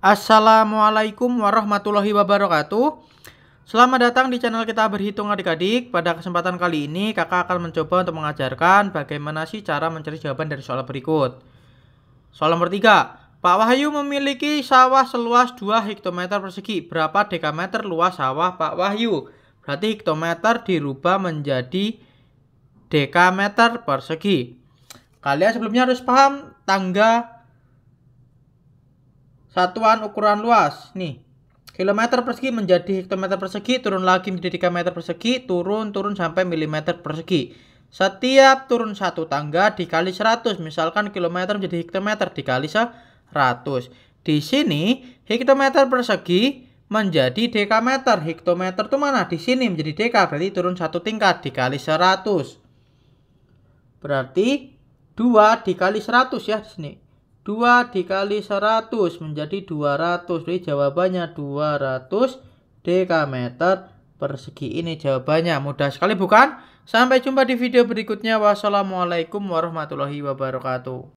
Assalamualaikum warahmatullahi wabarakatuh Selamat datang di channel kita berhitung adik-adik Pada kesempatan kali ini kakak akan mencoba untuk mengajarkan bagaimana sih cara mencari jawaban dari soal berikut Soal nomor 3 Pak Wahyu memiliki sawah seluas 2 hektometer persegi Berapa dekameter luas sawah Pak Wahyu? Berarti hektometer dirubah menjadi dekameter persegi Kalian sebelumnya harus paham tangga Satuan ukuran luas. Nih, kilometer persegi menjadi hektometer persegi, turun lagi menjadi dekameter persegi, turun, turun sampai milimeter persegi. Setiap turun satu tangga dikali 100. Misalkan kilometer menjadi hektometer dikali 100. Di sini hektometer persegi menjadi dekameter. Hektometer tuh mana? Di sini menjadi deka, berarti turun satu tingkat dikali 100. Berarti 2 dikali 100 ya di sini. 2 dikali 100 menjadi 200. Jadi jawabannya 200 dekameter persegi. Ini jawabannya mudah sekali bukan? Sampai jumpa di video berikutnya. Wassalamualaikum warahmatullahi wabarakatuh.